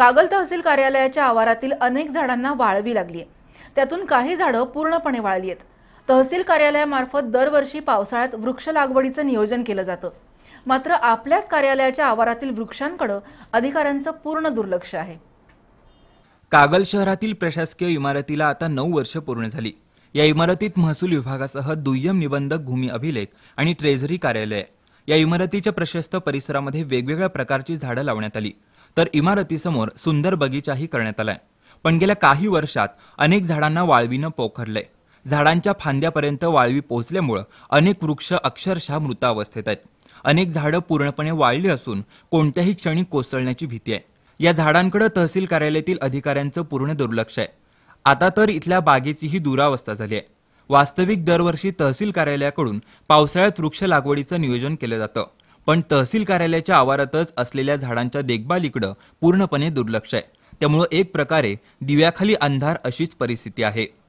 कागल तहसील कार्यालयाच्या आवारातील अनेक झाडांना वाळवी लागली त्यातून काही झाडं पूर्णपणे वाळली आहेत तहसील कार्यालयामार्फत दरवर्षी पावसाळ्यात वृक्ष लागवडीचं नियोजन केलं जातं मात्र आपल्याच कार्यालयाच्या आवारातील वृक्षांकडं अधिकाऱ्यांचं पूर्ण दुर्लक्ष आहे कागल शहरातील प्रशासकीय इमारतीला आता नऊ वर्ष पूर्ण झाली या इमारतीत महसूल विभागासह दुय्यम निबंधक भूमी अभिलेख आणि ट्रेझरी कार्यालय या इमारतीच्या प्रशस्त परिसरामध्ये वेगवेगळ्या प्रकारची झाडं लावण्यात आली तर इमारतीसमोर सुंदर बगीचाही करण्यात आलाय पण गेल्या काही वर्षात अनेक झाडांना वाळवीनं पोखरलंय झाडांच्या फांद्यापर्यंत वाळवी पोहोचल्यामुळं अनेक वृक्ष अक्षरशः मृतावस्थेत आहेत अनेक झाडं पूर्णपणे वाळली असून कोणत्याही क्षणी कोसळण्याची भीती आहे या झाडांकडे तहसील कार्यालयातील अधिकाऱ्यांचं पूर्ण दुर्लक्ष आहे आता तर इथल्या बागेचीही दुरावस्था झाली आहे वास्तविक दरवर्षी तहसील कार्यालयाकडून पावसाळ्यात वृक्ष लागवडीचं नियोजन केलं जातं पण तहसील कार्यालयाच्या आवारातच असलेल्या झाडांच्या देखभालीकडं पूर्णपणे दुर्लक्ष आहे त्यामुळं एक प्रकारे दिव्याखाली अंधार अशीच परिस्थिती आहे